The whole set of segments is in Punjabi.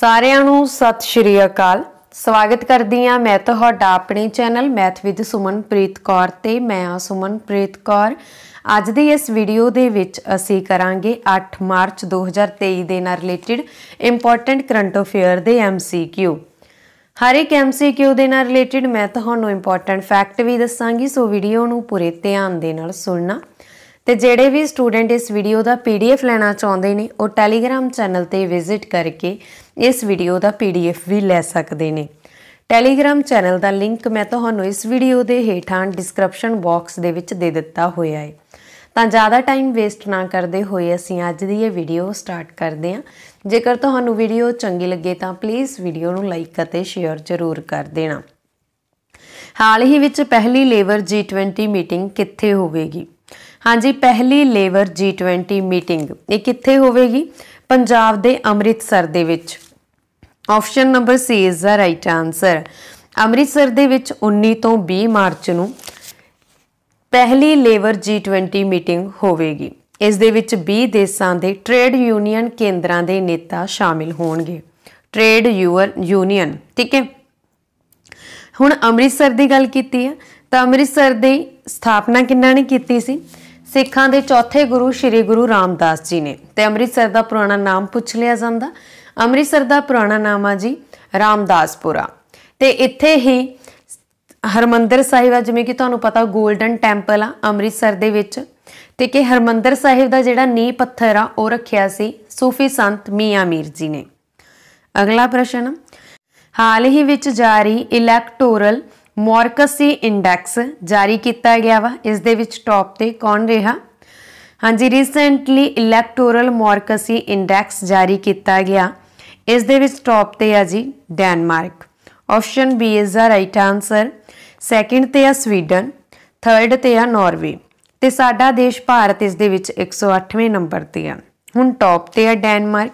ਸਾਰਿਆਂ ਨੂੰ ਸਤਿ ਸ਼੍ਰੀ ਅਕਾਲ ਸਵਾਗਤ ਕਰਦੀ ਆ ਮੈਂ ਤੁਹਾਡਾ ਆਪਣੇ channel math with Sumanpreet Kaur ਤੇ ਮੈਂ ਆ ਸੁਮਨਪ੍ਰੀਤ ਕੌਰ ਅੱਜ ਦੀ ਇਸ ਵੀਡੀਓ ਦੇ ਵਿੱਚ ਅਸੀਂ ਕਰਾਂਗੇ 8 ਮਾਰਚ 2023 ਦੇ ਨਾਲ ਰਿਲੇਟਡ ਇੰਪੋਰਟੈਂਟ ਕਰੰਟ ਅਫੇਅਰ ਦੇ ਐਮਸੀਕਿਊ ਹਰ ਇੱਕ ਐਮਸੀਕਿਊ ਦੇ ਨਾਲ ਰਿਲੇਟਡ ਮੈਂ ਤੁਹਾਨੂੰ ਇੰਪੋਰਟੈਂਟ ਫੈਕਟ ਵੀ ਦੱਸਾਂਗੀ ਸੋ ਵੀਡੀਓ ਨੂੰ ਪੂਰੇ ਧਿਆਨ ਦੇ ਨਾਲ ਸੁਣਨਾ ਤੇ ਜਿਹੜੇ ਵੀ ਸਟੂਡੈਂਟ ਇਸ ਵੀਡੀਓ ਦਾ ਪੀਡੀਐਫ ਲੈਣਾ ਚਾਹੁੰਦੇ ਨੇ ਉਹ ਟੈਲੀਗ੍ਰam ਚੈਨਲ ਤੇ ਵਿਜ਼ਿਟ ਕਰਕੇ ਇਸ ਵੀਡੀਓ ਦਾ ਪੀਡੀਐਫ ਵੀ ਲੈ ਸਕਦੇ ਨੇ ਟੈਲੀਗ੍ਰam ਚੈਨਲ ਦਾ ਲਿੰਕ ਮੈਂ ਤੁਹਾਨੂੰ ਇਸ ਵੀਡੀਓ ਦੇ ਹੇਠਾਂ ਡਿਸਕ੍ਰਿਪਸ਼ਨ ਬਾਕਸ ਦੇ ਵਿੱਚ ਦੇ ਦਿੱਤਾ ਹੋਇਆ ਹੈ ਤਾਂ ਜ਼ਿਆਦਾ ਟਾਈਮ ਵੇਸਟ ਨਾ ਕਰਦੇ ਹੋਏ ਅਸੀਂ ਅੱਜ ਦੀ ਇਹ ਵੀਡੀਓ ਸਟਾਰਟ ਕਰਦੇ ਹਾਂ ਜੇਕਰ ਤੁਹਾਨੂੰ ਵੀਡੀਓ ਚੰਗੀ ਲੱਗੇ ਤਾਂ ਪਲੀਜ਼ ਵੀਡੀਓ ਨੂੰ ਲਾਈਕ ਅਤੇ ਸ਼ੇਅਰ ਜ਼ਰੂਰ ਕਰ ਦੇਣਾ ਹਾਲ ਹੀ ਵਿੱਚ ਪਹਿਲੀ ਲੇਬਰ G20 ਮੀਟਿੰਗ ਕਿੱਥੇ ਹੋਵੇਗੀ ਹਾਂਜੀ ਪਹਿਲੀ ਲੇਬਰ G20 ਮੀਟਿੰਗ ਇਹ ਕਿੱਥੇ ਹੋਵੇਗੀ ਪੰਜਾਬ ਦੇ ਅੰਮ੍ਰਿਤਸਰ ਦੇ ਵਿੱਚ option number C is the right answer Amritsar ਦੇ ਵਿੱਚ 19 ਤੋਂ 20 ਮਾਰਚ ਨੂੰ ਪਹਿਲੀ ਲੇਬਰ G20 ਮੀਟਿੰਗ ਹੋਵੇਗੀ ਇਸ ਦੇ ਵਿੱਚ 20 ਦੇਸ਼ਾਂ ਦੇ ਟ੍ਰੇਡ ਯੂਨੀਅਨ ਕੇਂਦਰਾਂ ਦੇ ਨੇਤਾ ਸ਼ਾਮਿਲ ਹੋਣਗੇ ਟ੍ਰੇਡ ਯੂਨੀਅਨ ਠੀਕ ਹੈ ਹੁਣ ਅੰਮ੍ਰਿਤਸਰ ਦੀ ਗੱਲ ਕੀਤੀ ਹੈ ਤਾਂ ਅੰਮ੍ਰਿਤਸਰ ਦੀ ਸਥਾਪਨਾ ਕਿੰਨਾ ਨੇ ਕੀਤੀ ਸੀ ਸਿੱਖਾਂ ਦੇ ਚੌਥੇ ਗੁਰੂ ਸ੍ਰੀ ਗੁਰੂ ਰਾਮਦਾਸ ਜੀ ਨੇ ਤੇ ਅੰਮ੍ਰਿਤਸਰ ਦਾ ਪੁਰਾਣਾ ਨਾਮ ਪੁੱਛ ਲਿਆ ਜਾਂਦਾ ਅੰਮ੍ਰਿਤਸਰ ਦਾ ਪੁਰਾਣਾ ਨਾਮ ਆ ਜੀ ਰਾਮਦਾਸਪੁਰਾ ਤੇ ਇੱਥੇ ਹੀ ਹਰਮੰਦਰ ਸਾਹਿਬ ਆ ਜਿਵੇਂ ਕਿ ਤੁਹਾਨੂੰ ਪਤਾ 골ਡਨ ਟੈਂਪਲ ਆ ਅੰਮ੍ਰਿਤਸਰ ਦੇ ਵਿੱਚ ਤੇ ਕਿ ਹਰਮੰਦਰ ਸਾਹਿਬ ਦਾ ਜਿਹੜਾ ਨੀ ਪੱਥਰ ਆ ਉਹ ਰੱਖਿਆ ਸੀ ਸੂਫੀ ਸੰਤ ਮੀਆਂ ਮੀਰ ਜੀ ਨੇ ਅਗਲਾ ਪ੍ਰਸ਼ਨ ਹਾਲ ਹੀ ਵਿੱਚ ਜਾਰੀ ਇਲੈਕਟੋਰਲ ਮੋਰਕਸੀ ਇੰਡੈਕਸ ਜਾਰੀ ਕੀਤਾ ਗਿਆ ਵਾ ਇਸ ਦੇ ਵਿੱਚ ਟੌਪ ਤੇ ਕੌਣ ਰਿਹਾ ਹਾਂਜੀ ਰੀਸੈਂਟਲੀ ਇਲੈਕਟੋਰਲ ਮੋਰਕਸੀ ਇੰਡੈਕਸ ਜਾਰੀ ਕੀਤਾ ਗਿਆ ਇਸ ਦੇ ਵਿੱਚ ਟੌਪ ਤੇ ਆ ਜੀ Denmark option B is the right answer second ਤੇ ਆ ਸਵੀਡਨ ਥਰਡ ਤੇ ਆ ਨਾਰਵੇ ਤੇ ਸਾਡਾ ਦੇਸ਼ ਭਾਰਤ ਇਸ ਦੇ ਵਿੱਚ 108ਵੇਂ ਨੰਬਰ ਤੇ ਆ ਹੁਣ ਟੌਪ ਤੇ ਆ ਡੈਨਮਾਰਕ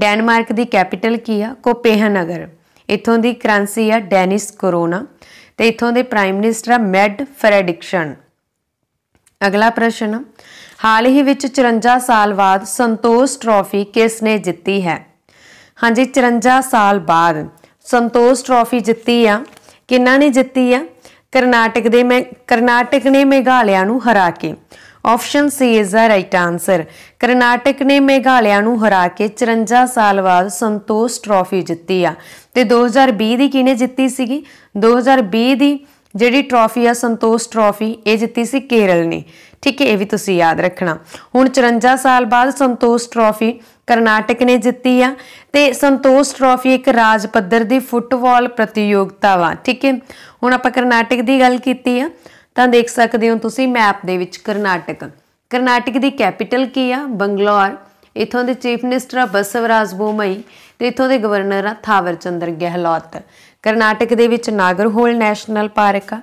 ਡੈਨਮਾਰਕ ਦੀ ਕੈਪੀਟਲ ਕੀ ਆ ਕੋਪੇਹਨਗਰ ਇਥੋਂ ਦੀ ਕਰੰਸੀ ਆ ਡੈਨਿਸ ਕਰੋਨਾ ਤੇ ਇਥੋਂ ਦੇ ਪ੍ਰਾਈਮ ਮਿਨਿਸਟਰ ਆ ਮੈਡ ਫਰੈਡਿਕਸ਼ਨ ਅਗਲਾ ਪ੍ਰਸ਼ਨ ਹਾਲ ਹੀ ਵਿੱਚ 54 ਸਾਲ ਬਾਅਦ ਸੰਤੋਸ਼ ਟਰਾਫੀ ਕਿਸ ਨੇ ਜਿੱਤੀ ਹੈ ਹਾਂਜੀ 54 ਸਾਲ ਬਾਅਦ ਸੰਤੋਸ਼ ਟਰਾਫੀ ਜਿੱਤੀ ਆ ਕਿੰਨਾ ਨੇ ਜਿੱਤੀ ਆ ਕਰਨਾਟਕ ਦੇ ਮੈਂ ਕਰਨਾਟਕ ਨੇ ਮੇਘਾਲਿਆ ਨੂੰ ਹਰਾ ਕੇ option C is the right answer Karnataka ਨੇ ਮੇਘਾਲਿਆ ਨੂੰ ਹਰਾ ਕੇ 54 ਸਾਲ ਬਾਅਦ ਸੰਤੋਸ਼ ਟਰਾਫੀ ਜਿੱਤੀ ਆ ਤੇ 2020 ਦੀ ਕਿਹਨੇ ਜਿੱਤੀ ਸੀਗੀ 2020 ਦੀ ਜਿਹੜੀ ਟਰੋਫੀ ਆ ਸੰਤੋਸ਼ ਟਰੋਫੀ ਇਹ ਜਿੱਤੀ ਸੀ ਕੇਰਲ ਨੇ ਠੀਕ ਹੈ ਇਹ ਵੀ ਤੁਸੀਂ ਯਾਦ ਰੱਖਣਾ ਹੁਣ 54 ਸਾਲ ਬਾਅਦ ਸੰਤੋਸ਼ ਟਰੋਫੀ ਕਰਨਾਟਕ ਨੇ ਜਿੱਤੀ ਆ ਤੇ ਸੰਤੋਸ਼ ਟਰੋਫੀ ਇੱਕ ਰਾਜ ਪੱਧਰ ਦੀ ਫੁੱਟਬਾਲ ਪ੍ਰਤੀਯੋਗਤਾ ਵਾ ਠੀਕ ਹੈ ਹੁਣ ਆਪਾਂ ਕਰਨਾਟਕ ਦੀ ਗੱਲ ਕੀਤੀ ਆ ਤਾਂ ਦੇਖ ਸਕਦੇ ਹੋ ਤੁਸੀਂ ਮੈਪ ਦੇ ਵਿੱਚ ਕਰਨਾਟਕ ਕਰਨਾਟਕ ਦੀ ਕੈਪੀਟਲ ਕੀ ਆ ਬੰਗਲੌਰ ਇਥੋਂ ਦੇ ਚੀਫ ਮਿਨਿਸਟਰ ਬਸਵਰਾਜ ਬੋਮਈ ਤੇ ਇਥੋਂ ਦੇ ਗਵਰਨਰ ਆ ਥਾਵਰ ਚੰਦਰ ਗਹਿਲੋਤ ਕਰਨਾਟਕ ਦੇ ਵਿੱਚ ਨਾਗਰਹੋਲ ਨੈਸ਼ਨਲ ਪਾਰਕ ਆ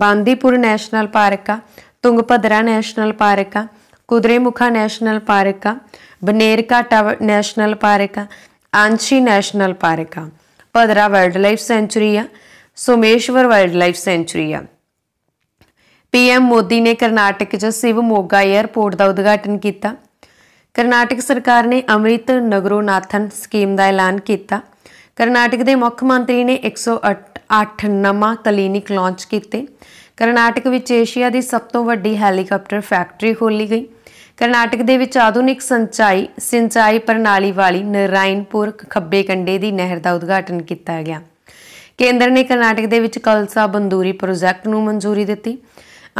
ਬਾਂਦੀਪੁਰ ਨੈਸ਼ਨਲ ਪਾਰਕ ਆ ਤੁੰਗਪਦਰਾ ਨੈਸ਼ਨਲ ਪਾਰਕ ਆ ਕੁਦਰੇਮੁਖਾ ਨੈਸ਼ਨਲ ਪਾਰਕ ਆ ਬਨੇਰਕਾਟਾ ਨੈਸ਼ਨਲ ਪਾਰਕ ਆ ਆਂਸ਼ੀ ਨੈਸ਼ਨਲ ਪਾਰਕ ਆ ਪਦਰਾ ਵਾਈਲਡ ਲਾਈਫ ਸੈਂਚੂਰੀ ਆ ਸੋਮੇਸ਼ਵਰ ਵਾਈਲਡ ਲਾਈਫ ਸੈਂਚੂਰੀ ਆ ਪੀਐਮ ਮੋਦੀ ਨੇ ਕਰਨਾਟਕ 'ਚ ਸਿਵ ਮੋਗਾ 에ਅਰਪੋਰਟ ਦਾ ਉਦਘਾਟਨ ਕੀਤਾ ਕਰਨਾਟਕ ਸਰਕਾਰ ਨੇ ਅੰਮ੍ਰਿਤ ਨਗਰੋਨਾਥਨ ਸਕੀਮ ਦਾ ਐਲਾਨ ਕੀਤਾ ਕਰਨਾਟਕ ਦੇ ਮੁੱਖ ਮੰਤਰੀ ਨੇ 108 ਨਵਾਂ ਕਲੀਨਿਕ ਲਾਂਚ ਕੀਤੇ ਕਰਨਾਟਕ ਵਿੱਚ ਏਸ਼ੀਆ ਦੀ ਸਭ ਤੋਂ ਵੱਡੀ ਹੈਲੀਕਾਪਟਰ ਫੈਕਟਰੀ ਖੋਲੀ ਗਈ ਕਰਨਾਟਕ ਦੇ ਵਿੱਚ ਆਧੁਨਿਕ ਸਿੰਚਾਈ ਸਿੰਚਾਈ ਪ੍ਰਣਾਲੀ ਵਾਲੀ ਨਰਾਇਣਪੁਰ ਖੱਬੇ ਕੰਡੇ ਦੀ ਨਹਿਰ ਦਾ ਉਦਘਾਟਨ ਕੀਤਾ ਗਿਆ ਕੇਂਦਰ ਨੇ ਕਰਨਾਟਕ ਦੇ ਵਿੱਚ ਕਲਸਾ ਬੰਦੂਰੀ ਪ੍ਰੋਜੈਕਟ ਨੂੰ ਮਨਜ਼ੂਰੀ ਦਿੱਤੀ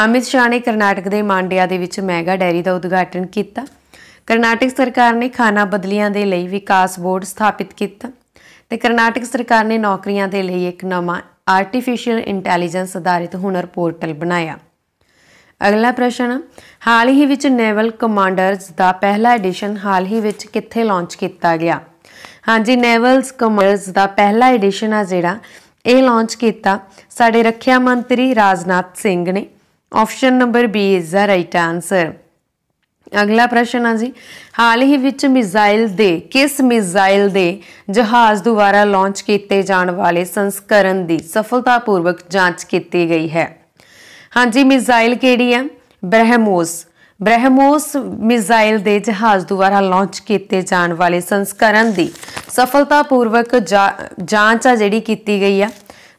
ਅਮਿਤ ਸ਼ਾਹ ਨੇ ਕਰਨਾਟਕ ਦੇ ਮਾਂਡਿਆ ਦੇ ਵਿੱਚ ਮੈਗਾ ਡੈਰੀ ਦਾ ਉਦਘਾਟਨ ਕੀਤਾ ਕਰਨਾਟਕ ਸਰਕਾਰ ਨੇ ਖਾਣਾ ਬਦਲੀਆਂ ਦੇ ਲਈ ਵਿਕਾਸ ਬੋਰਡ ਸਥਾਪਿਤ ਕੀਤਾ ਤੇ ਕਰਨਾਟਕ ਸਰਕਾਰ ਨੇ ਨੌਕਰੀਆਂ ਦੇ ਲਈ ਇੱਕ ਨਵਾਂ ਆਰਟੀਫੀਸ਼ੀਅਲ ਇੰਟੈਲੀਜੈਂਸ ਆਧਾਰਿਤ ਹੁਨਰ ਪੋਰਟਲ ਬਣਾਇਆ ਅਗਲਾ ਪ੍ਰਸ਼ਨ ਹਾਲ ਹੀ ਵਿੱਚ ਨੇਵਲ ਕਮਾਂਡਰਸ ਦਾ ਪਹਿਲਾ ਐਡੀਸ਼ਨ ਹਾਲ ਹੀ ਵਿੱਚ ਕਿੱਥੇ ਲਾਂਚ ਕੀਤਾ ਗਿਆ ਹਾਂਜੀ ਨੇਵਲਸ ਕਮਾਂਡਰਸ ਦਾ ਪਹਿਲਾ ਐਡੀਸ਼ਨ ਆ ਜਿਹੜਾ ਇਹ ਲਾਂਚ ਕੀਤਾ ਸਾਡੇ ਰੱਖਿਆ ਮੰਤਰੀ ਰਾਜਨਾਥ ਸਿੰਘ ਨੇ option number B is the right answer ਅਗਲਾ ਪ੍ਰਸ਼ਨ ਆ ਜੀ ਹਾਲ ਹੀ ਵਿੱਚ ਮਿਜ਼ਾਈਲ ਦੇ ਕਿਸ ਮਿਜ਼ਾਈਲ ਦੇ ਜਹਾਜ਼ ਦੁਆਰਾ ਲਾਂਚ ਕੀਤੇ ਜਾਣ ਵਾਲੇ ਸੰਸਕਰਨ ਦੀ ਸਫਲਤਾਪੂਰਵਕ ਜਾਂਚ ਕੀਤੀ ਗਈ ਹੈ ਹਾਂਜੀ ਮਿਜ਼ਾਈਲ ਕਿਹੜੀ ਹੈ ਬ੍ਰਹਮੋਸ ਬ੍ਰਹਮੋਸ ਮਿਜ਼ਾਈਲ ਦੇ ਜਹਾਜ਼ ਦੁਆਰਾ ਲਾਂਚ ਕੀਤੇ ਜਾਣ ਵਾਲੇ ਸੰਸਕਰਨ ਦੀ ਸਫਲਤਾਪੂਰਵਕ ਜਾਂਚ ਆ ਜਿਹੜੀ ਕੀਤੀ ਗਈ ਆ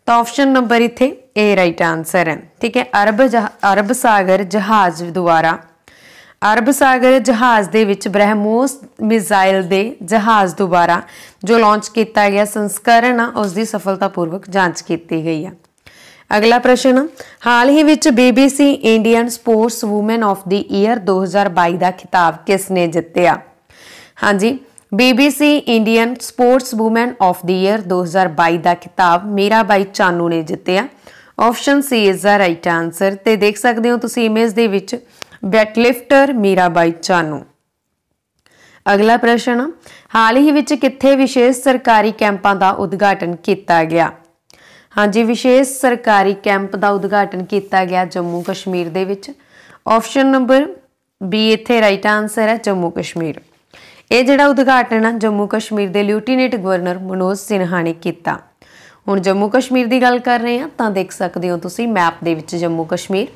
ਤਾਂ ਆਪਸ਼ਨ ਨੰਬਰ ਇੱਥੇ ਏ ਰਾਈਟ ਆਨਸਰ ਹੈ ਠੀਕ ਹੈ ਅਰਬ ਅਰਬ ਸਾਗਰ ਜਹਾਜ਼ ਦੁਆਰਾ ਅਰਬ ਸਾਗਰ ਜਹਾਜ਼ ਦੇ ਵਿੱਚ ਬ੍ਰਹਮੋਸ ਮਿਜ਼ਾਈਲ ਦੇ ਜਹਾਜ਼ ਦੁਬਾਰਾ ਜੋ ਲਾਂਚ ਕੀਤਾ ਗਿਆ ਸੰਸਕਰਣ ਆ ਉਸ ਦੀ ਸਫਲਤਾਪੂਰਵਕ ਜਾਂਚ ਕੀਤੀ ਗਈ ਆ ਅਗਲਾ ਪ੍ਰਸ਼ਨ ਹਾਲ ਹੀ ਵਿੱਚ BBC Indian sports woman of the year 2022 ਦਾ ਖਿਤਾਬ ਕਿਸ ਨੇ ਜਿੱਤਿਆ ਹਾਂਜੀ BBC Indian sports woman of the year 2022 ਦਾ ਖਿਤਾਬ ਮੀਰਾ ਬਾਈ ਚਾਨੂ ਨੇ ਜਿੱਤਿਆ option C is the right answer ਤੇ ਦੇਖ ਸਕਦੇ ਹੋ ਤੁਸੀਂ ਇਮੇਜ ਦੇ ਵਿੱਚ ਵੈਟ ਲਿਫਟਰ ਮੀਰਾਬਾਈ ਚਾਨੂ ਅਗਲਾ ਪ੍ਰਸ਼ਨ ਹਾਲ ਹੀ ਵਿੱਚ ਕਿੱਥੇ ਵਿਸ਼ੇਸ਼ ਸਰਕਾਰੀ ਕੈਂਪਾਂ ਦਾ ਉਦਘਾਟਨ ਕੀਤਾ ਗਿਆ ਹਾਂਜੀ ਵਿਸ਼ੇਸ਼ ਸਰਕਾਰੀ ਕੈਂਪ ਦਾ ਉਦਘਾਟਨ ਕੀਤਾ ਗਿਆ ਜੰਮੂ ਕਸ਼ਮੀਰ ਦੇ ਵਿੱਚ ਆਪਸ਼ਨ ਨੰਬਰ ਬੀ ਇੱਥੇ ਰਾਈਟ ਆਨਸਰ ਹੈ ਜੰਮੂ ਕਸ਼ਮੀਰ ਇਹ ਜਿਹੜਾ ਉਦਘਾਟਨ ਹੈ ਜੰਮੂ ਕਸ਼ਮੀਰ ਦੇ ਲਿਊਟੀਨੈਂਟ ਗਵਰਨਰ ਮਨੋਜ ਸਿਨਹਾ ਨੇ ਕੀਤਾ ਹੁਣ ਜੰਮੂ ਕਸ਼ਮੀਰ ਦੀ ਗੱਲ ਕਰ ਰਹੇ ਹਾਂ ਤਾਂ ਦੇਖ ਸਕਦੇ ਹੋ ਤੁਸੀਂ ਮੈਪ ਦੇ ਵਿੱਚ ਜੰਮੂ ਕਸ਼ਮੀਰ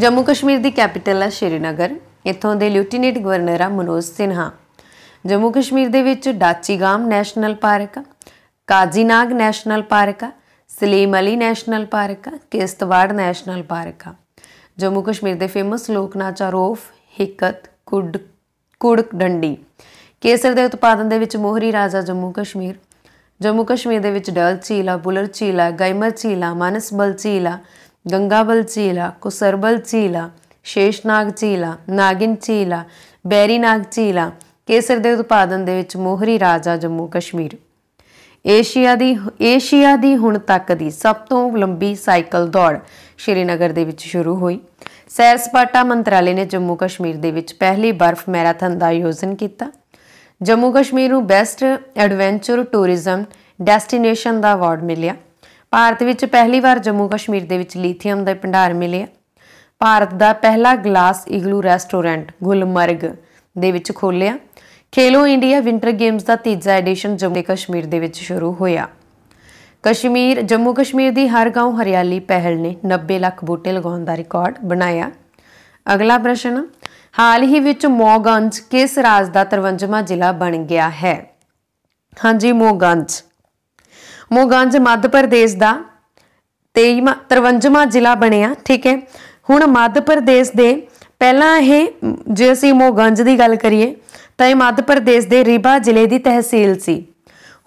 ਜੰਮੂ ਕਸ਼ਮੀਰ ਦੀ ਕੈਪੀਟਲ ਹੈ ਸ਼੍ਰੀਨਗਰ ਇੱਥੋਂ ਦੇ ਲਿਊਟੀਨੈਂਟ ਗਵਰਨਰ ਆ ਮਨੋਜ ਸਿਨਹਾ ਜੰਮੂ ਕਸ਼ਮੀਰ ਦੇ ਵਿੱਚ Dachigam national park Kazinag national park Salim Ali national park Kishtwar national park Jammu Kashmir ਦੇ ਫੇਮਸ ਲੋਕ ਨਾਚ ਆ ਰੋਫ ਹਿੱਕਤ ਕੁੜ ਕੁੜਕ ਡੰਡੀ ਕੇਸਰ ਦੇ ਉਤਪਾਦਨ ਦੇ ਵਿੱਚ ਮੋਹਰੀ ਰਾਜਾ ਜੰਮੂ ਕਸ਼ਮੀਰ ਜੰਮੂ ਕਸ਼ਮੀਰ ਦੇ ਵਿੱਚ ਡਲ ਝੀਲਾ ਬੁਲਰ ਝੀਲਾ ਗਾਇਮਰ ਝੀਲ ਮਾਨਸਬਲ ਝੀਲ ਗੰਗਾਵਲ चीला ਕੁਸਰਬਲ ਝੀਲਾ ਸ਼ੇਸ਼ਨਾਗ ਝੀਲਾ ਨਾਗਿਨ ਝੀਲਾ ਬੈਰੀਨਾਗ ਝੀਲਾ ਕੇਸਰ ਦੇ ਉਤਪਾਦਨ ਦੇ ਵਿੱਚ ਮੋਹਰੀ ਰਾਜਾ ਜੰਮੂ ਕਸ਼ਮੀਰ ਏਸ਼ੀਆ ਦੀ ਏਸ਼ੀਆ ਦੀ ਹੁਣ ਤੱਕ ਦੀ ਸਭ ਤੋਂ ਲੰਬੀ ਸਾਈਕਲ ਦੌੜ ਸ਼੍ਰੀਨਗਰ ਦੇ ਵਿੱਚ ਸ਼ੁਰੂ ਹੋਈ ਸੈਰ ਸਪਾਟਾ ਮੰਤਰਾਲੇ ਨੇ ਜੰਮੂ ਕਸ਼ਮੀਰ ਦੇ ਵਿੱਚ ਪਹਿਲੀ ਬਰਫ਼ ਮੈਰਾਥਨ ਦਾ ਆਯੋਜਨ ਕੀਤਾ ਜੰਮੂ ਕਸ਼ਮੀਰ ਨੂੰ ਬੈਸਟ ਐਡਵੈਂਚਰ ਟੂਰਿਜ਼ਮ ਡੈਸਟੀਨੇਸ਼ਨ ਦਾ ਅਵਾਰਡ ਮਿਲਿਆ ਭਾਰਤ ਵਿੱਚ ਪਹਿਲੀ ਵਾਰ ਜੰਮੂ ਕਸ਼ਮੀਰ ਦੇ ਵਿੱਚ ਲੀਥੀਅਮ ਦੇ ਭੰਡਾਰ ਮਿਲੇ ਭਾਰਤ ਦਾ ਪਹਿਲਾ ਗਲਾਸ ਇਗਲੂ ਰੈਸਟੋਰੈਂਟ ਗੁਲਮਰਗ ਦੇ ਵਿੱਚ ਖੋਲਿਆ ਖੇਲੋ ਇੰਡੀਆ ਵਿంటర్ ਗੇਮਸ ਦਾ ਤੀਜਾ ਐਡੀਸ਼ਨ ਜੰਮੂ ਕਸ਼ਮੀਰ ਦੇ ਵਿੱਚ ਸ਼ੁਰੂ ਹੋਇਆ ਕਸ਼ਮੀਰ ਜੰਮੂ ਕਸ਼ਮੀਰ ਦੀ ਹਰ گاؤں ਹਰਿਆਲੀ ਪਹਿਲ ਨੇ 90 ਲੱਖ ਬੂਟੇ ਲਗਾਉਣ ਦਾ ਰਿਕਾਰਡ ਬਣਾਇਆ ਅਗਲਾ ਪ੍ਰਸ਼ਨ ਹਾਲ ਹੀ ਵਿੱਚ ਮੋਗੰਜ ਕਿਸ ਰਾਜ ਦਾ 53ਵਾਂ ਜ਼ਿਲ੍ਹਾ ਬਣ ਗਿਆ ਹੈ ਹਾਂਜੀ ਮੋਗੰਜ ਮੋਗਾਂਜ ਮੱਧ ਪ੍ਰਦੇਸ਼ ਦਾ 23ਵਾਂ 53ਵਾਂ ਜ਼ਿਲ੍ਹਾ ਬਣਿਆ ਠੀਕ ਹੈ ਹੁਣ ਮੱਧ ਪ੍ਰਦੇਸ਼ ਦੇ ਪਹਿਲਾਂ ਇਹ ਜੇ ਅਸੀਂ ਮੋਗਾਂਜ ਦੀ ਗੱਲ ਕਰੀਏ ਤਾਂ ਇਹ ਮੱਧ ਪ੍ਰਦੇਸ਼ ਦੇ ਰੀਬਾ ਜ਼ਿਲ੍ਹੇ ਦੀ ਤਹਿਸੀਲ ਸੀ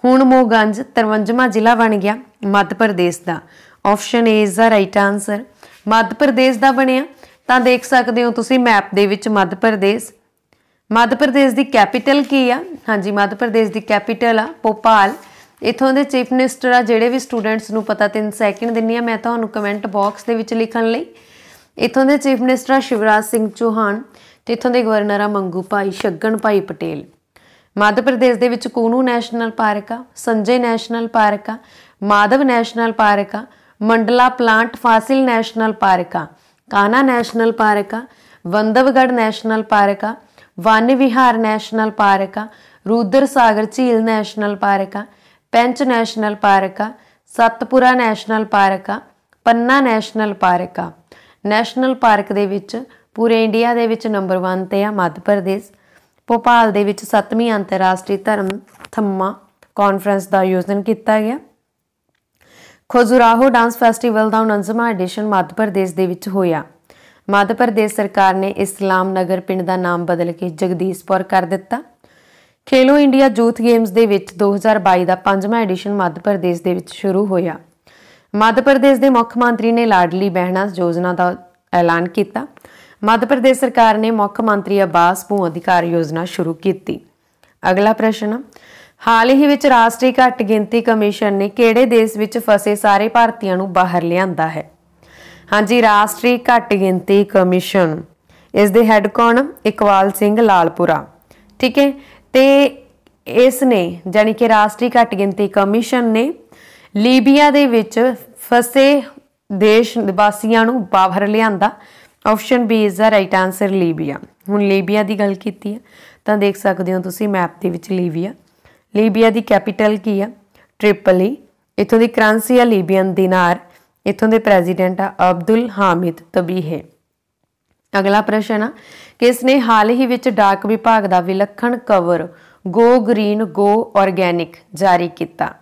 ਹੁਣ ਮੋਗਾਂਜ 53ਵਾਂ ਜ਼ਿਲ੍ਹਾ ਬਣ ਗਿਆ ਮੱਧ ਪ੍ਰਦੇਸ਼ ਦਾ option A is the right answer Madhya Pradesh ਦਾ ਬਣਿਆ ਤਾਂ ਦੇਖ ਸਕਦੇ ਹੋ ਤੁਸੀਂ ਮੈਪ ਦੇ ਵਿੱਚ ਮੱਧ ਪ੍ਰਦੇਸ਼ ਮੱਧ ਪ੍ਰਦੇਸ਼ ਦੀ ਕੈਪੀਟਲ ਕੀ ਆ ਹਾਂਜੀ ਮੱਧ ਪ੍ਰਦੇਸ਼ ਦੀ ਕੈਪੀਟਲ ਆ ਭੋਪਾਲ ਇਥੋਂ ਦੇ ਚੀਫ ਮਿਨਿਸਟਰ ਆ ਜਿਹੜੇ ਵੀ ਸਟੂਡੈਂਟਸ ਨੂੰ ਪਤਾ 3 ਸੈਕਿੰਡ ਦਿੰਨੀ ਆ ਮੈਂ ਤੁਹਾਨੂੰ ਕਮੈਂਟ ਬਾਕਸ ਦੇ ਵਿੱਚ ਲਿਖਣ ਲਈ ਇਥੋਂ ਦੇ ਚੀਫ ਮਿਨਿਸਟਰ ਆ ਸ਼ਿਵਰਾਜ ਸਿੰਘ ਚੌਹਾਨ ਤੇ ਇਥੋਂ ਦੇ ਗਵਰਨਰ ਆ ਮੰਗੂ ਭਾਈ ਸ਼ੱਗਣ ਭਾਈ ਪਟੇਲ ਮੱਧ ਪ੍ਰਦੇਸ਼ ਦੇ ਵਿੱਚ ਕੋਨੂ ਨੈਸ਼ਨਲ ਪਾਰਕ ਆ ਸੰਜੇ ਨੈਸ਼ਨਲ ਪਾਰਕ ਆ ਮਾਧਵ ਨੈਸ਼ਨਲ ਪਾਰਕ ਆ Mandla plant fossil national park ਆ ਕਾਨਾ ਨੈਸ਼ਨਲ ਪਾਰਕ ਆ ਵੰਦਵਗੜ ਨੈਸ਼ਨਲ ਪਾਰਕ ਆ ਵਨ ਵਿਹਾਰ ਨੈਸ਼ਨਲ ਪਾਰਕ ਆ ਰੂਦਰ ਸਾਗਰ ਝੀਲ ਨੈਸ਼ਨਲ ਪਾਰਕ ਆ ਪੈਂਚ ਨੈਸ਼ਨਲ ਪਾਰਕ ਆ ਸਤਪੁਰਾ ਨੈਸ਼ਨਲ ਪਾਰਕ ਆ ਪੰਨਾ ਨੈਸ਼ਨਲ ਪਾਰਕ ਆ ਨੈਸ਼ਨਲ ਪਾਰਕ ਦੇ ਵਿੱਚ ਪੂਰੇ ਇੰਡੀਆ ਦੇ ਵਿੱਚ ਨੰਬਰ 1 ਤੇ ਆ ਮੱਧ ਪ੍ਰਦੇਸ਼ ਭੋਪਾਲ ਦੇ ਵਿੱਚ 7ਵੀਂ ਅੰਤਰਰਾਸ਼ਟਰੀ ਧਰਮ ਥੰਮਾ ਕਾਨਫਰੰਸ ਦਾ ਆਯੋਜਨ ਕੀਤਾ ਗਿਆ ਖੋਜੁਰਾਹੋ ਡਾਂਸ ਫੈਸਟੀਵਲ ਦਾ ਨੰਜ਼ਮਾ ਐਡੀਸ਼ਨ ਮੱਧ ਪ੍ਰਦੇਸ਼ ਦੇ ਵਿੱਚ ਹੋਇਆ ਮੱਧ ਪ੍ਰਦੇਸ਼ ਸਰਕਾਰ ਨੇ ਇਸਲਾਮ ਨਗਰ ਪਿੰਡ ਦਾ ਨਾਮ ਬਦਲ ਕੇ ਜਗਦੀਸ਼ਪੁਰ ਕਰ ਦਿੱਤਾ ਖੇਲੋ ਇੰਡੀਆ ਯੂਥ ਗੇਮਸ ਦੇ ਵਿੱਚ 2022 ਦਾ ਪੰਜਵਾਂ ਐਡੀਸ਼ਨ ਮੱਧ ਪ੍ਰਦੇਸ਼ ਦੇ ਵਿੱਚ ਸ਼ੁਰੂ ਹੋਇਆ ਮੱਧ ਪ੍ਰਦੇਸ਼ ਦੇ ਮੁੱਖ ਮੰਤਰੀ ਨੇ ਲਾਡਲੀ ਬਹਿਣਾ ਯੋਜਨਾ ਦਾ ਐਲਾਨ ਕੀਤਾ ਮੱਧ ਪ੍ਰਦੇਸ਼ ਸਰਕਾਰ ਨੇ ਮੁੱਖ ਮੰਤਰੀ ਆਬਾਸ ਭੂ ਅਧਿਕਾਰ ਯੋਜਨਾ ਸ਼ੁਰੂ ਕੀਤੀ ਅਗਲਾ ਪ੍ਰਸ਼ਨ ਹਾਲ ਹੀ ਵਿੱਚ ਰਾਸ਼ਟਰੀ ਘੱਟ ਗਿਣਤੀ ਕਮਿਸ਼ਨ ਨੇ ਕਿਹੜੇ ਦੇਸ਼ ਵਿੱਚ ਫਸੇ ਸਾਰੇ ਭਾਰਤੀਆਂ ਨੂੰ ਬਾਹਰ ਲਿਆਂਦਾ ਹੈ ਹਾਂਜੀ ਰਾਸ਼ਟਰੀ ਘੱਟ ਗਿਣਤੀ ਕਮਿਸ਼ਨ ਇਸ ਦੇ ਹੈੱਡ ਕੌਣ ਇਕਵਾਲ ਸਿੰਘ ਲਾਲਪੁਰਾ ਠੀਕ ਹੈ ਤੇ ਇਸ ਨੇ ਜਾਨੀ ਕਿ ਰਾਸ਼ਟਰੀ ਘੱਟ ਗਿਣਤੀ ਕਮਿਸ਼ਨ ਨੇ ਲੀਬੀਆ ਦੇ ਵਿੱਚ ਫਸੇ ਦੇਸ਼ ਨਿਵਾਸੀਆਂ ਨੂੰ ਬਾਹਰ ਲਿਆਂਦਾ option B is the right answer Libya ਹੁਣ ਲੀਬੀਆ ਦੀ ਗੱਲ ਕੀਤੀ ਹੈ ਤਾਂ ਦੇਖ ਸਕਦੇ ਹੋ ਤੁਸੀਂ ਮੈਪ ਦੇ ਵਿੱਚ ਲੀਬੀਆ ਲੀਬੀਆ ਦੀ ਕੈਪੀਟਲ ਕੀ ਹੈ ਟ੍ਰਿਪਲੀ ਇਥੋਂ ਦੀ ਕਰੰਸੀ ਆ ਲੀਬੀਅਨ ਦਿਨਾਰ ਇਥੋਂ ਦੇ ਪ੍ਰੈਜ਼ੀਡੈਂਟ ਆ ਅਬਦੁਲ ਹਾਮਿਦ ਹੈ ਅਗਲਾ ਪ੍ਰਸ਼ਨ ਆ ਕਿਸ ਨੇ ਹਾਲ ਹੀ ਵਿੱਚ ਡਾਕ ਵਿਭਾਗ ਦਾ ਵਿਲੱਖਣ cover go green go organic ਜਾਰੀ ਕੀਤਾ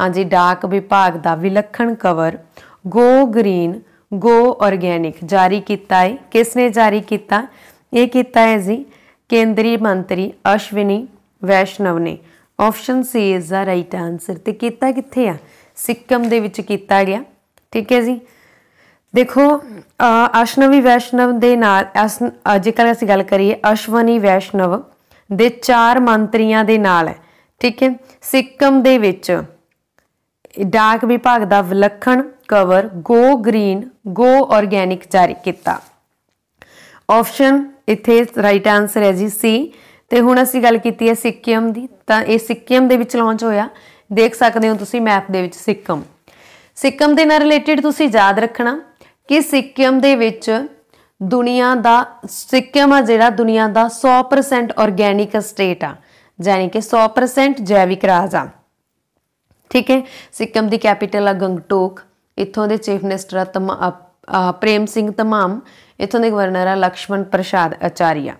ਹਾਂਜੀ ਡਾਕ ਵਿਭਾਗ ਦਾ ਵਿਲੱਖਣ cover go green go organic ਜਾਰੀ ਕੀਤਾ ਹੈ ਕਿਸ ਨੇ ਜਾਰੀ ਕੀਤਾ ਇਹ ਕੀਤਾ ਹੈ ਜੀ ਕੇਂਦਰੀ ਮੰਤਰੀ ਅਸ਼ਵਨੀ ਵੈਸ਼ਨਵ ਨੇ option C is the right answer ਤੇ ਕੀਤਾ ਕਿੱਥੇ ਆ ਸਿੱਕਮ ਦੇ ਵਿੱਚ ਕੀਤਾ ਗਿਆ ਠੀਕ ਹੈ ਜੀ ਦੇਖੋ ਅਸ਼ਨਵੀ ਵੈਸ਼ਨਵ ਦੇ ਨਾਲ ਜੇਕਰ ਅਸੀਂ ਗੱਲ ਕਰੀਏ ਅਸ਼ਵਨੀ ਵੈਸ਼ਨਵ ਦੇ ਚਾਰ ਮੰਤਰੀਆਂ ਦੇ ਨਾਲ ਠੀਕ ਹੈ ਸਿੱਕਮ ਦੇ ਵਿੱਚ ਡਾਕ ਵਿਭਾਗ ਦਾ ਵਿਲੱਖਣ cover go green go organic ਜਾਰੀ ਕੀਤਾ ਆਪਸ਼ਨ ਇੱਥੇ ਰਾਈਟ ਆਨਸਰ ਹੈ ਜੀ ਸੀ ਤੇ ਹੁਣ ਅਸੀਂ ਗੱਲ ਕੀਤੀ ਹੈ ਸਿੱਕਮ ਦੀ ਤਾਂ ਇਹ ਸਿੱਕਮ ਦੇ ਵਿੱਚ ਲਾਂਚ ਹੋਇਆ ਦੇਖ ਸਕਦੇ ਹੋ ਤੁਸੀਂ ਮੈਪ ਦੇ ਵਿੱਚ ਸਿੱਕਮ ਸਿੱਕਮ ਦੇ ਨਾਲ ਰਿਲੇਟਡ ਤੁਸੀਂ ਯਾਦ ਰੱਖਣਾ ਕਿ ਸਿੱਕਮ ਦੇ ਵਿੱਚ ਦੁਨੀਆ ਦਾ ਸਿੱਕਮ ਆ ਜਿਹੜਾ ਦੁਨੀਆ ਦਾ 100% ਆਰਗੈਨਿਕ ਸਟੇਟ ਆ ਯਾਨੀ ਕਿ 100% ਜੈਵਿਕ ਰਾਜ ਆ ਠੀਕ ਹੈ ਸਿੱਕਮ ਦੀ ਕੈਪੀਟਲ ਆ ਗੰਗਟੋਕ ਇੱਥੋਂ ਦੇ ਚੀਫ ਮਿਨਿਸਟਰ ਆ ਪ੍ਰੇਮ ਸਿੰਘ ਤਮਾਮ ਇੱਥੋਂ ਦੇ ਗਵਰਨਰ ਆ ਲక్ష్మణ ਪ੍ਰਸ਼ਾਦ ਅਚਾਰੀਆ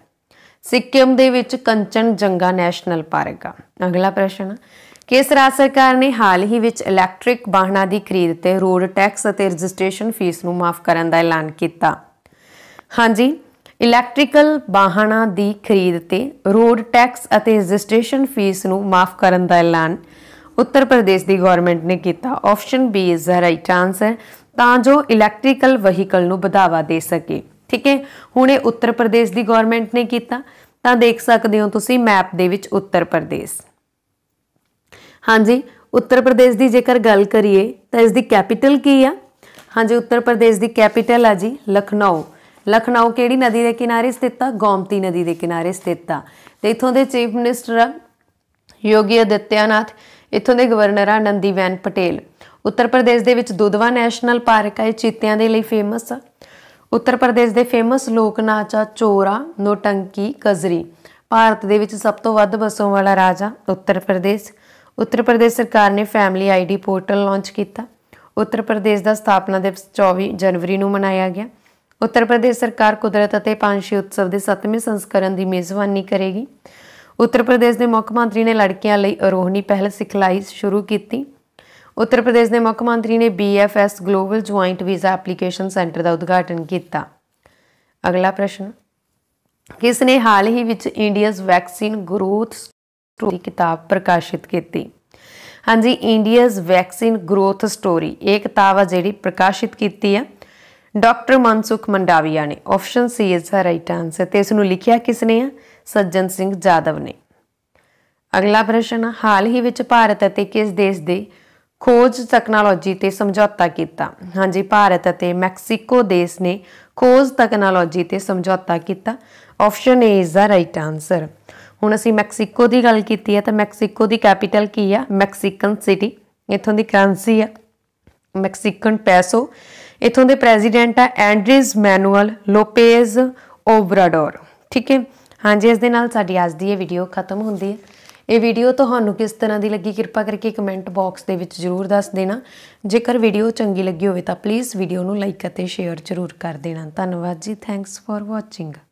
ਸਿੱਕਮ ਦੇ ਵਿੱਚ ਕੰਚਨ ਜੰਗਾ ਨੈਸ਼ਨਲ ਪਾਰਕ ਆ ਅਗਲਾ ਪ੍ਰਸ਼ਨ ਕੇਸ ਰਾਜ ਸਰਕਾਰ ਨੇ ਹਾਲ ਹੀ ਵਿੱਚ ਇਲੈਕਟ੍ਰਿਕ ਵਾਹਨਾਂ ਦੀ ਖਰੀਦ ਤੇ ਰੋਡ ਟੈਕਸ ਅਤੇ ਰਜਿਸਟ੍ਰੇਸ਼ਨ ਫੀਸ ਨੂੰ ਮਾਫ ਕਰਨ ਦਾ ਐਲਾਨ ਕੀਤਾ ਹਾਂਜੀ ਇਲੈਕਟ੍ਰੀਕਲ ਵਾਹਨਾਂ ਦੀ ਖਰੀਦ ਤੇ ਰੋਡ ਟੈਕਸ ਅਤੇ ਰਜਿਸਟ੍ਰੇਸ਼ਨ ਫੀਸ ਨੂੰ ਮਾਫ ਕਰਨ ਦਾ ਐਲਾਨ ਉੱਤਰ ਪ੍ਰਦੇਸ਼ ਦੀ ਗਵਰਨਮੈਂਟ ਨੇ ਕੀਤਾ option B is the right answer ਤਾਂ ਜੋ ਇਲੈਕਟ੍ਰੀਕਲ ਵਹੀਕਲ ਨੂੰ ਵਧਾਵਾ ਦੇ ਸਕੇ ਠੀਕ ਹੈ ਹੁਣ ਇਹ ਉੱਤਰ ਪ੍ਰਦੇਸ਼ ਦੀ ਗਵਰਨਮੈਂਟ ਨੇ ਕੀਤਾ ਤਾਂ ਦੇਖ ਸਕਦੇ ਹੋ ਤੁਸੀਂ ਮੈਪ ਦੇ ਵਿੱਚ ਉੱਤਰ ਪ੍ਰਦੇਸ਼ ਹਾਂਜੀ ਉੱਤਰ ਪ੍ਰਦੇਸ਼ ਦੀ ਜੇਕਰ ਗੱਲ ਕਰੀਏ ਤਾਂ ਇਸ ਦੀ ਕੈਪੀਟਲ ਕੀ ਆ ਹਾਂਜੀ ਉੱਤਰ ਪ੍ਰਦੇਸ਼ ਦੀ ਕੈਪੀਟਲ ਆ ਜੀ ਲਖਨਊ ਲਖਨਊ ਕਿਹੜੀ ਨਦੀ ਦੇ ਕਿਨਾਰੇ ਸਥਿਤ ਆ ਗੋਮਤੀ ਨਦੀ ਦੇ ਕਿਨਾਰੇ ਸਥਿਤ ਆ ਤੇ ਇਥੋਂ ਦੇ ਚੀਫ ਮਿਨਿਸਟਰ ਆ ਯੋਗੀ ਅਦਿੱਤਿਆਨਾਥ ਇਥੋਂ ਦੇ ਗਵਰਨਰ ਆ ਵੈਨ ਪਟੇਲ ਉੱਤਰ ਪ੍ਰਦੇਸ਼ ਦੇ ਵਿੱਚ ਦੁਦਵਾ ਨੈਸ਼ਨਲ ਪਾਰਕ ਇਹ ਚੀਤਿਆਂ ਦੇ ਲਈ ਫੇਮਸ ਆ ਉੱਤਰ ਪ੍ਰਦੇਸ਼ ਦੇ ਫੇਮਸ ਲੋਕ ਨਾਚ ਆ ਚੋਰਾ ਨੋਟੰਕੀ ਕਜ਼ਰੀ ਭਾਰਤ ਦੇ ਵਿੱਚ ਸਭ ਤੋਂ ਵੱਧ ਵਸੋਂ ਵਾਲਾ ਰਾਜ ਆ ਉੱਤਰ ਪ੍ਰਦੇਸ਼ ਉੱਤਰ ਪ੍ਰਦੇਸ਼ ਸਰਕਾਰ ਨੇ ਫੈਮਿਲੀ ਆਈਡੀ ਪੋਰਟਲ ਲਾਂਚ ਕੀਤਾ ਉੱਤਰ ਪ੍ਰਦੇਸ਼ ਦਾ ਸਥਾਪਨਾ ਦਿਵਸ 24 ਜਨਵਰੀ ਨੂੰ ਮਨਾਇਆ ਗਿਆ ਉੱਤਰ ਪ੍ਰਦੇਸ਼ ਸਰਕਾਰ ਕੁਦਰਤ ਅਤੇ ਪੰਛੀ ਉਤਸਵ ਦੇ 7ਵੇਂ ਸੰਸਕਰਨ ਦੀ ਮੇਜ਼ਬਾਨੀ ਕਰੇਗੀ ਉੱਤਰ ਪ੍ਰਦੇਸ਼ ਦੇ ਮੁੱਖ ਮੰਤਰੀ ਨੇ ਲੜਕੀਆਂ ਲਈ ਅਰੋਹਣੀ ਪਹਿਲ ਸਿਖਲਾਈ ਸ਼ੁਰੂ ਕੀਤੀ ਉੱਤਰ ਪ੍ਰਦੇਸ਼ ਦੇ ਮੁੱਖ ਮੰਤਰੀ ਨੇ BFS global joint visa application centre ਦਾ ਉਦਘਾਟਨ ਕੀਤਾ ਅਗਲਾ ਪ੍ਰਸ਼ਨ ਕਿਸ ਨੇ ਹਾਲ ਹੀ ਵਿੱਚ ਇੰਡੀਆਜ਼ ਵੈਕਸੀਨ ਗਰੋਥ ਦੀ ਕਿਤਾਬ ਪ੍ਰਕਾਸ਼ਿਤ ਕੀਤੀ ਹਾਂਜੀ ਇੰਡੀਆਜ਼ ਵੈਕਸੀਨ ਗਰੋਥ ਸਟੋਰੀ ਇਹ ਕਿਤਾਬ ਆ ਜਿਹੜੀ ਪ੍ਰਕਾਸ਼ਿਤ ਕੀਤੀ ਆ ਡਾਕਟਰ ਮਨਸੁਖ ਮੰਡਾਵੀਆ ਨੇ ਆਪਸ਼ਨ ਸੀ ਇਸ ਦਾ ਰਾਈਟ ਆਨਸਰ ਤੇ ਇਸ ਨੂੰ ਲਿਖਿਆ ਕਿਸ ਨੇ ਆ ਸੱਜਣ ਸਿੰਘ ਜਾਦਵ ਨੇ ਅਗਲਾ ਪ੍ਰਸ਼ਨ ਹਾਲ ਹੀ ਵਿੱਚ ਭਾਰਤ ਅਤੇ ਕਿਸ ਦੇਸ਼ ਦੇ ਖੋਜ ਟੈਕਨੋਲੋਜੀ ਤੇ ਸਮਝੌਤਾ ਕੀਤਾ ਹਾਂਜੀ ਭਾਰਤ ਅਤੇ ਮੈਕਸੀਕੋ ਦੇਸ਼ ਨੇ ਖੋਜ ਟੈਕਨੋਲੋਜੀ ਤੇ ਸਮਝੌਤਾ ਕੀਤਾ ਆਪਸ਼ਨ ਏ ਇਸ ਦਾ ਰਾਈਟ ਆਨਸਰ ਹੁਣ ਅਸੀਂ ਮੈਕਸੀਕੋ ਦੀ ਗੱਲ ਕੀਤੀ ਹੈ ਤਾਂ ਮੈਕਸੀਕੋ ਦੀ ਕੈਪੀਟਲ ਕੀ ਆ ਮੈਕਸੀਕਨ ਸਿਟੀ ਇਥੋਂ ਦੀ ਕਰੰਸੀ ਆ ਮੈਕਸੀਕਨ ਪੈਸੋ ਇਥੋਂ ਦੇ ਪ੍ਰੈਜ਼ੀਡੈਂਟ ਆ ਐਂਡਰੀਜ਼ ਮੈਨੂਅਲ ਲੋਪੇਜ਼ ਓਬਰਾਡੋਰ ਠੀਕ ਹੈ ਹਾਂਜੀ ਇਸ ਦੇ ਨਾਲ ਸਾਡੀ ਅੱਜ ਦੀ ਇਹ ਵੀਡੀਓ ਖਤਮ ਹੁੰਦੀ ਹੈ ਇਹ ਵੀਡੀਓ ਤੁਹਾਨੂੰ ਕਿਸ ਤਰ੍ਹਾਂ ਦੀ ਲੱਗੀ ਕਿਰਪਾ ਕਰਕੇ ਕਮੈਂਟ ਬਾਕਸ ਦੇ ਵਿੱਚ ਜਰੂਰ ਦੱਸ ਦੇਣਾ ਜੇਕਰ ਵੀਡੀਓ ਚੰਗੀ ਲੱਗੀ ਹੋਵੇ ਤਾਂ ਪਲੀਜ਼ ਵੀਡੀਓ ਨੂੰ ਲਾਈਕ ਅਤੇ ਸ਼ੇਅਰ ਜਰੂਰ ਕਰ ਦੇਣਾ ਧੰਨਵਾਦ ਜੀ ਥੈਂਕਸ ਫਾਰ ਵਾਚਿੰਗ